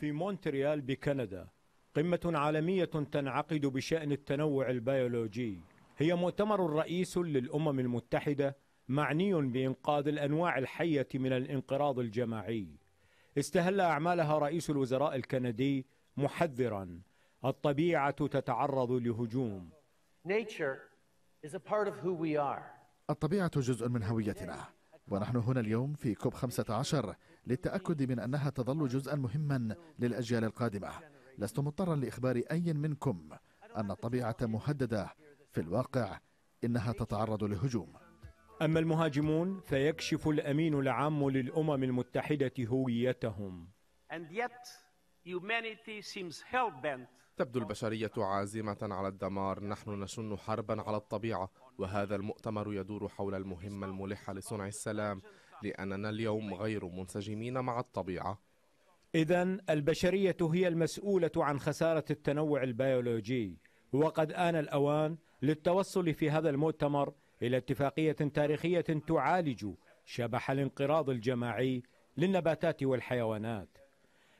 في مونتريال بكندا قمة عالمية تنعقد بشأن التنوع البيولوجي هي مؤتمر رئيس للأمم المتحدة معني بإنقاذ الأنواع الحية من الانقراض الجماعي استهل أعمالها رئيس الوزراء الكندي محذرا الطبيعة تتعرض لهجوم الطبيعة جزء من هويتنا ونحن هنا اليوم في كوب 15 للتأكد من أنها تظل جزءا مهما للأجيال القادمة لست مضطرا لإخبار أي منكم أن الطبيعة مهددة في الواقع إنها تتعرض لهجوم أما المهاجمون فيكشف الأمين العام للأمم المتحدة هويتهم And yet, تبدو البشرية عازمة على الدمار نحن نشن حربا على الطبيعة وهذا المؤتمر يدور حول المهمة الملحة لصنع السلام لأننا اليوم غير منسجمين مع الطبيعة إذا البشرية هي المسؤولة عن خسارة التنوع البيولوجي وقد آن الأوان للتوصل في هذا المؤتمر إلى اتفاقية تاريخية تعالج شبح الانقراض الجماعي للنباتات والحيوانات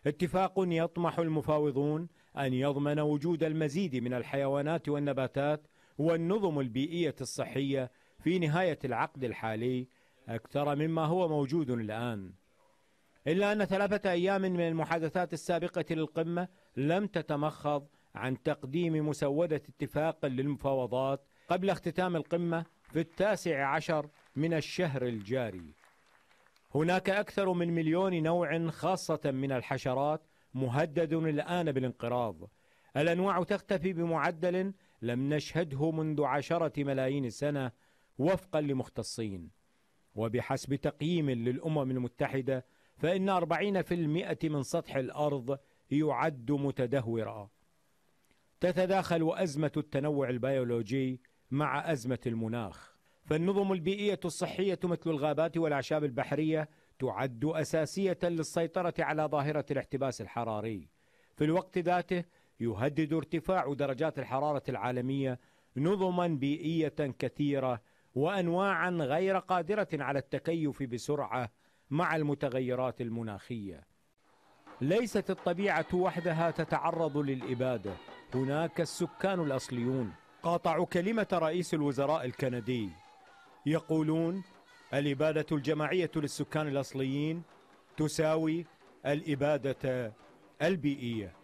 اتفاق يطمح المفاوضون أن يضمن وجود المزيد من الحيوانات والنباتات والنظم البيئية الصحية في نهاية العقد الحالي أكثر مما هو موجود الآن إلا أن ثلاثة أيام من المحادثات السابقة للقمة لم تتمخض عن تقديم مسودة اتفاق للمفاوضات قبل اختتام القمة في التاسع عشر من الشهر الجاري هناك أكثر من مليون نوع خاصة من الحشرات مهدد الآن بالانقراض الأنواع تختفي بمعدل لم نشهده منذ عشرة ملايين سنة وفقا لمختصين وبحسب تقييم للأمم المتحدة فإن 40% من سطح الأرض يعد متدهورا تتداخل أزمة التنوع البيولوجي مع أزمة المناخ فالنظم البيئية الصحية مثل الغابات والأعشاب البحرية تعد أساسية للسيطرة على ظاهرة الاحتباس الحراري. في الوقت ذاته يهدد ارتفاع درجات الحرارة العالمية نظما بيئية كثيرة وأنواعا غير قادرة على التكيف بسرعة مع المتغيرات المناخية. ليست الطبيعة وحدها تتعرض للإبادة، هناك السكان الأصليون قاطعوا كلمة رئيس الوزراء الكندي يقولون الإبادة الجماعية للسكان الأصليين تساوي الإبادة البيئية